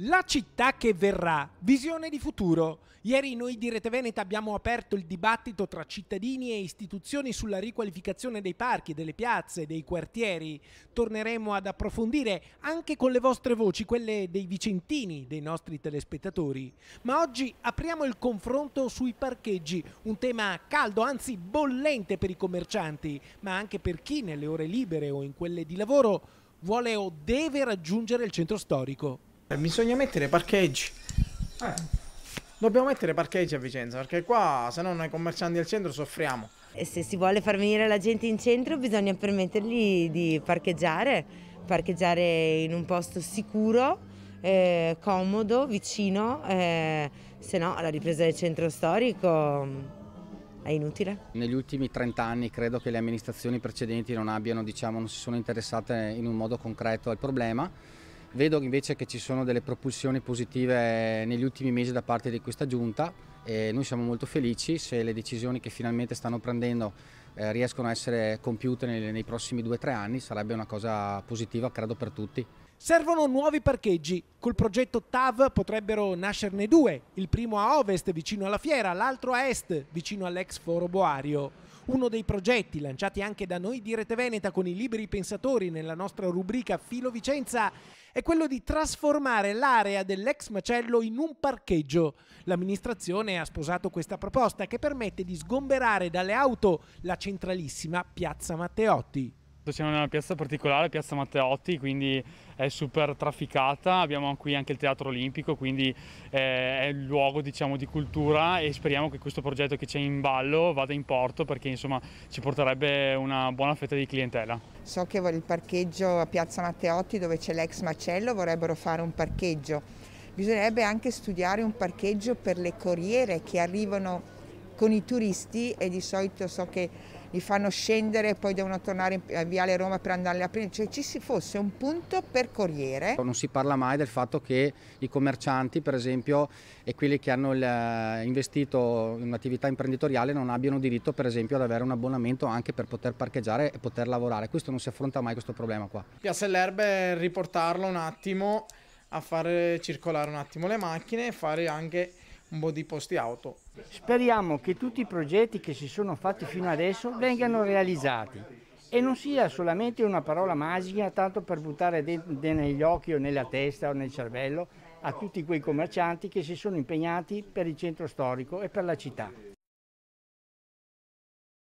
La città che verrà, visione di futuro. Ieri noi di Rete Veneta abbiamo aperto il dibattito tra cittadini e istituzioni sulla riqualificazione dei parchi, delle piazze, dei quartieri. Torneremo ad approfondire anche con le vostre voci, quelle dei vicentini, dei nostri telespettatori. Ma oggi apriamo il confronto sui parcheggi, un tema caldo, anzi bollente per i commercianti, ma anche per chi nelle ore libere o in quelle di lavoro vuole o deve raggiungere il centro storico. Eh, bisogna mettere parcheggi. Eh. Dobbiamo mettere parcheggi a Vicenza, perché qua se no noi commercianti al centro soffriamo. E se si vuole far venire la gente in centro bisogna permettergli di parcheggiare, parcheggiare in un posto sicuro, eh, comodo, vicino, eh, se no la ripresa del centro storico mm, è inutile. Negli ultimi 30 anni credo che le amministrazioni precedenti non abbiano, diciamo, non si sono interessate in un modo concreto al problema Vedo invece che ci sono delle propulsioni positive negli ultimi mesi da parte di questa giunta e noi siamo molto felici se le decisioni che finalmente stanno prendendo eh, riescono a essere compiute nei, nei prossimi 2-3 anni sarebbe una cosa positiva credo per tutti. Servono nuovi parcheggi. Col progetto TAV potrebbero nascerne due, il primo a ovest vicino alla fiera, l'altro a est vicino all'ex foro Boario. Uno dei progetti lanciati anche da noi di Rete Veneta con i liberi pensatori nella nostra rubrica Filo Vicenza è quello di trasformare l'area dell'ex macello in un parcheggio. L'amministrazione ha sposato questa proposta che permette di sgomberare dalle auto la città centralissima Piazza Matteotti. Siamo in una piazza particolare, Piazza Matteotti, quindi è super trafficata, abbiamo qui anche il Teatro Olimpico, quindi eh, è il luogo diciamo, di cultura e speriamo che questo progetto che c'è in ballo vada in porto perché insomma ci porterebbe una buona fetta di clientela. So che il parcheggio a Piazza Matteotti dove c'è l'ex macello vorrebbero fare un parcheggio. Bisognerebbe anche studiare un parcheggio per le corriere che arrivano con i turisti e di solito so che li fanno scendere e poi devono tornare a Viale Roma per andarli a prendere, cioè ci si fosse un punto per corriere. Non si parla mai del fatto che i commercianti per esempio e quelli che hanno eh, investito in un'attività imprenditoriale non abbiano diritto per esempio ad avere un abbonamento anche per poter parcheggiare e poter lavorare, questo non si affronta mai questo problema qua. Piacellerebbe riportarlo un attimo a far circolare un attimo le macchine e fare anche un po' di posti auto. Speriamo che tutti i progetti che si sono fatti fino adesso vengano realizzati e non sia solamente una parola magica tanto per buttare de- de- negli occhi o nella testa o nel cervello a tutti quei commercianti che si sono impegnati per il centro storico e per la città.